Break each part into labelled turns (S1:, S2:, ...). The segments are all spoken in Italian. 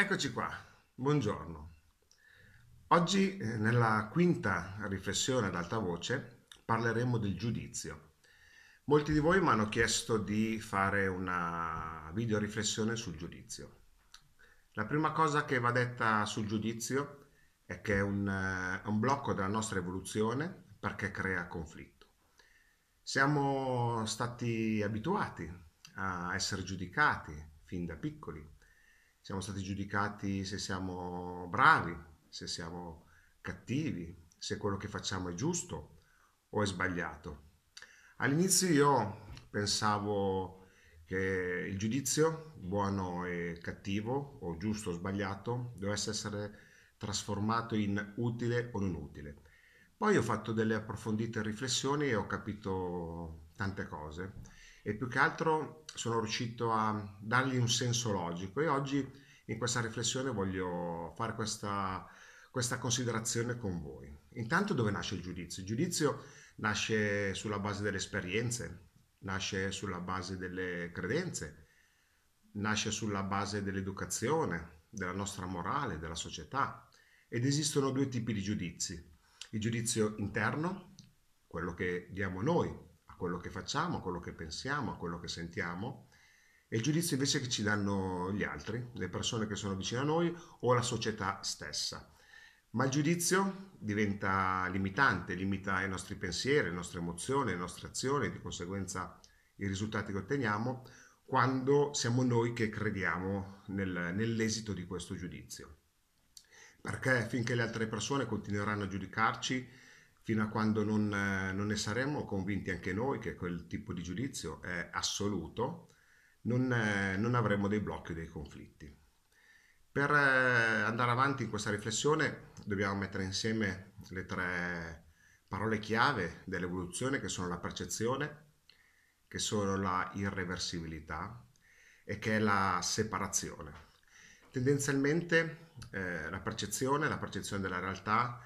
S1: Eccoci qua, buongiorno. Oggi eh, nella quinta riflessione ad alta voce parleremo del giudizio. Molti di voi mi hanno chiesto di fare una video riflessione sul giudizio. La prima cosa che va detta sul giudizio è che è un, eh, è un blocco della nostra evoluzione perché crea conflitto. Siamo stati abituati a essere giudicati fin da piccoli siamo stati giudicati se siamo bravi, se siamo cattivi, se quello che facciamo è giusto o è sbagliato. All'inizio io pensavo che il giudizio, buono e cattivo, o giusto o sbagliato, dovesse essere trasformato in utile o non utile. Poi ho fatto delle approfondite riflessioni e ho capito tante cose e più che altro sono riuscito a dargli un senso logico e oggi in questa riflessione voglio fare questa, questa considerazione con voi. Intanto dove nasce il giudizio? Il giudizio nasce sulla base delle esperienze, nasce sulla base delle credenze, nasce sulla base dell'educazione, della nostra morale, della società ed esistono due tipi di giudizi. Il giudizio interno, quello che diamo noi quello che facciamo, a quello che pensiamo, a quello che sentiamo e il giudizio invece che ci danno gli altri, le persone che sono vicine a noi o la società stessa. Ma il giudizio diventa limitante, limita i nostri pensieri, le nostre emozioni, le nostre azioni, di conseguenza i risultati che otteniamo, quando siamo noi che crediamo nel, nell'esito di questo giudizio. Perché finché le altre persone continueranno a giudicarci, fino a quando non, eh, non, ne saremo convinti anche noi che quel tipo di giudizio è assoluto, non, eh, non avremo dei blocchi o dei conflitti. Per eh, andare avanti in questa riflessione dobbiamo mettere insieme le tre parole chiave dell'evoluzione che sono la percezione, che sono la irreversibilità e che è la separazione. Tendenzialmente eh, la percezione, la percezione della realtà,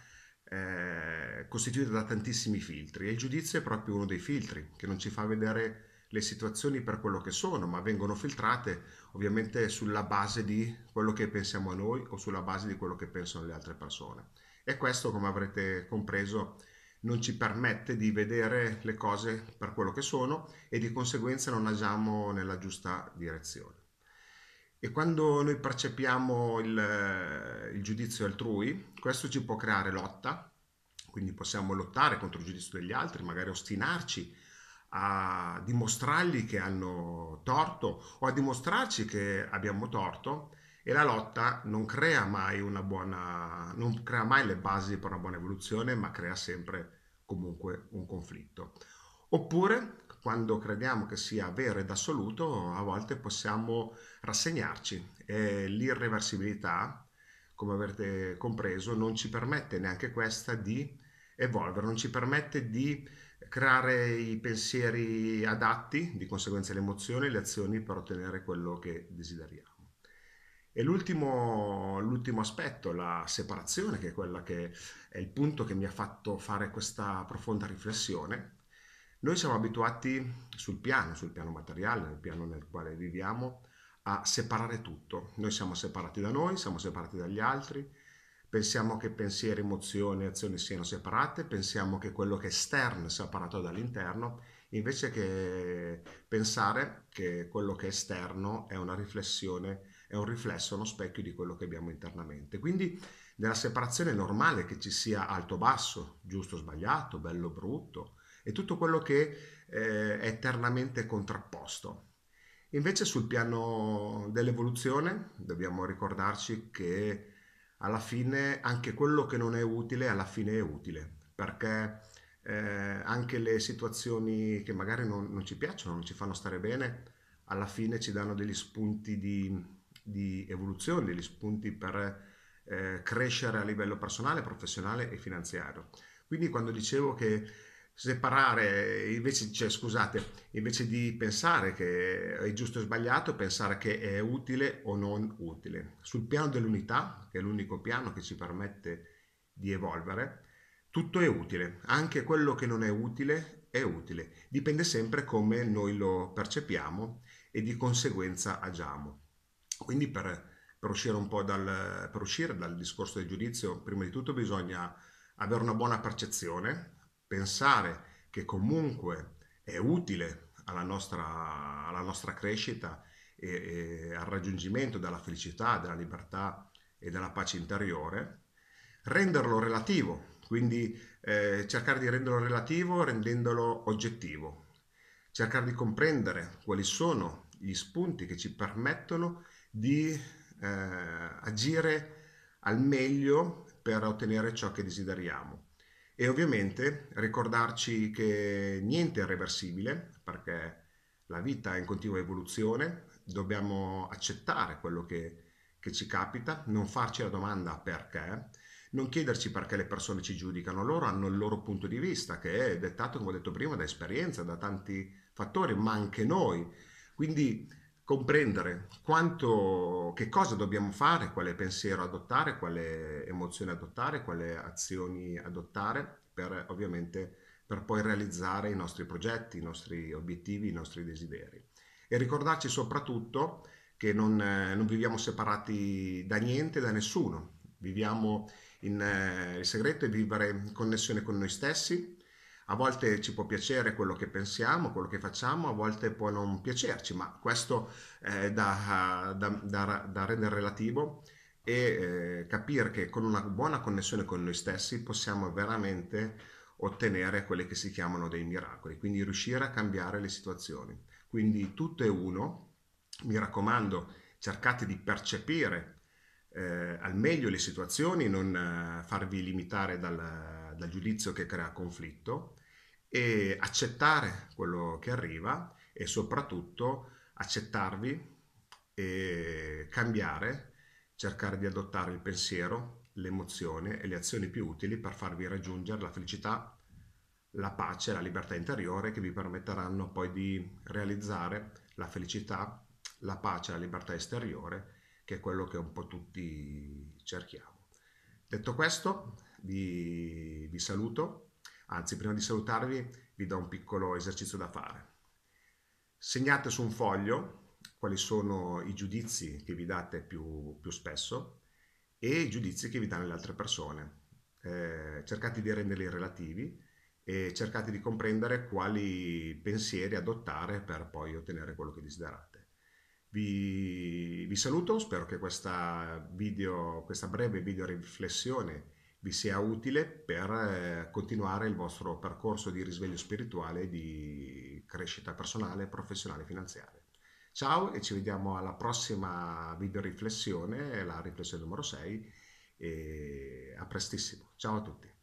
S1: eh, costituita da tantissimi filtri e il giudizio è proprio uno dei filtri che non ci fa vedere le situazioni per quello che sono, ma vengono filtrate ovviamente sulla base di quello che pensiamo a noi o sulla base di quello che pensano le altre persone. E questo, come avrete compreso, non ci permette di vedere le cose per quello che sono e di conseguenza non agiamo nella giusta direzione. E quando noi percepiamo il, il giudizio altrui, questo ci può creare lotta, quindi possiamo lottare contro il giudizio degli altri, magari ostinarci a dimostrargli che hanno torto o a dimostrarci che abbiamo torto e la lotta non crea mai una buona non crea mai le basi per una buona evoluzione ma crea sempre comunque un conflitto oppure quando crediamo che sia vero ed assoluto, a volte possiamo rassegnarci. E l'irreversibilità, come avrete compreso, non ci permette neanche questa di evolvere, non ci permette di creare i pensieri adatti, di conseguenza le emozioni, e le azioni per ottenere quello che desideriamo. E l'ultimo, l'ultimo, aspetto, la separazione, che è quella che è il punto che mi ha fatto fare questa profonda riflessione, noi siamo abituati sul piano, sul piano materiale, nel piano nel quale viviamo, a separare tutto. Noi siamo separati da noi, siamo separati dagli altri, pensiamo che pensieri, emozioni, azioni siano separate, pensiamo che quello che è esterno è separato dall'interno, invece che pensare che quello che è esterno è una riflessione, è un riflesso, uno specchio di quello che abbiamo internamente. Quindi nella separazione è normale che ci sia alto-basso, giusto-sbagliato, bello-brutto, e tutto quello che eh, è eternamente contrapposto. Invece sul piano dell'evoluzione dobbiamo ricordarci che alla fine anche quello che non è utile alla fine è utile, perché eh, anche le situazioni che magari non, non, ci piacciono, non ci fanno stare bene, alla fine ci danno degli spunti di, di evoluzione, degli spunti per eh, crescere a livello personale, professionale e finanziario. Quindi quando dicevo che separare invece, cioè, scusate, invece di pensare che è giusto o sbagliato, pensare che è utile o non utile. Sul piano dell'unità, che è l'unico piano che ci permette di evolvere, tutto è utile, anche quello che non è utile è utile, dipende sempre come noi lo percepiamo e di conseguenza agiamo. Quindi per, per uscire un po' dal, per uscire dal discorso del giudizio, prima di tutto bisogna avere una buona percezione, pensare che comunque è utile alla nostra, alla nostra crescita e, e, al raggiungimento della felicità, della libertà e della pace interiore, renderlo relativo, quindi eh, cercare di renderlo relativo rendendolo oggettivo, cercare di comprendere quali sono gli spunti che ci permettono di eh, agire al meglio per ottenere ciò che desideriamo e ovviamente ricordarci che niente è reversibile perché la vita è in continua evoluzione, dobbiamo accettare quello che, che ci capita, non farci la domanda perché, non chiederci perché le persone ci giudicano, loro hanno il loro punto di vista che è dettato, come ho detto prima, da esperienza, da tanti fattori, ma anche noi. Quindi comprendere quanto, che cosa dobbiamo fare, quale pensiero adottare, quale emozione adottare, quale azioni adottare per ovviamente per poi realizzare i nostri progetti, i nostri obiettivi, i nostri desideri. E ricordarci soprattutto che non, non viviamo separati da niente, da nessuno, viviamo in eh, segreto e vivere in connessione con noi stessi, a volte ci può piacere quello che pensiamo, quello che facciamo, a volte può non piacerci, ma questo è da, da, da, da rendere relativo e eh, capire che con una buona connessione con noi stessi possiamo veramente ottenere quelli che si chiamano dei miracoli, quindi riuscire a cambiare le situazioni. Quindi tutto è uno, mi raccomando, cercate di percepire eh, al meglio le situazioni, non eh, farvi limitare dal, dal giudizio che crea conflitto e accettare quello che arriva e soprattutto accettarvi e cambiare, cercare di adottare il pensiero, l'emozione e le azioni più utili per farvi raggiungere la felicità, la pace e la libertà interiore che vi permetteranno poi di realizzare la felicità, la pace e la libertà esteriore, che è quello che un po' tutti cerchiamo. Detto questo, vi, vi saluto, anzi prima di salutarvi vi do un piccolo esercizio da fare. Segnate su un foglio quali sono i giudizi che vi date più, più spesso e i giudizi che vi danno le altre persone. Eh, cercate di renderli relativi e cercate di comprendere quali pensieri adottare per poi ottenere quello che desiderate. Vi, vi saluto, spero che questa, video, questa breve video riflessione vi sia utile per eh, continuare il vostro percorso di risveglio spirituale e di crescita personale, professionale e finanziaria. Ciao e ci vediamo alla prossima video riflessione, la riflessione numero 6 e a prestissimo. Ciao a tutti.